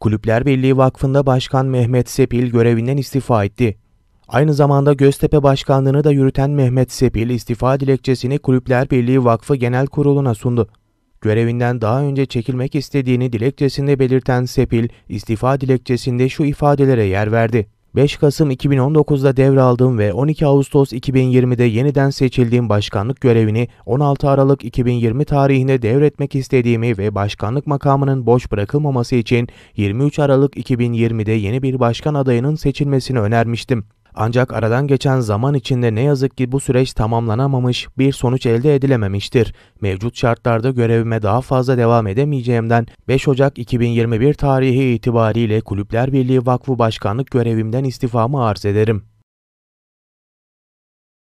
Kulüpler Birliği Vakfı'nda Başkan Mehmet Sepil görevinden istifa etti. Aynı zamanda Göztepe Başkanlığı'nı da yürüten Mehmet Sepil istifa dilekçesini Kulüpler Birliği Vakfı Genel Kurulu'na sundu. Görevinden daha önce çekilmek istediğini dilekçesinde belirten Sepil, istifa dilekçesinde şu ifadelere yer verdi. 5 Kasım 2019'da devraldım ve 12 Ağustos 2020'de yeniden seçildiğim başkanlık görevini 16 Aralık 2020 tarihine devretmek istediğimi ve başkanlık makamının boş bırakılmaması için 23 Aralık 2020'de yeni bir başkan adayının seçilmesini önermiştim. Ancak aradan geçen zaman içinde ne yazık ki bu süreç tamamlanamamış, bir sonuç elde edilememiştir. Mevcut şartlarda görevime daha fazla devam edemeyeceğimden 5 Ocak 2021 tarihi itibariyle Kulüpler Birliği Vakfı Başkanlık görevimden istifamı arz ederim.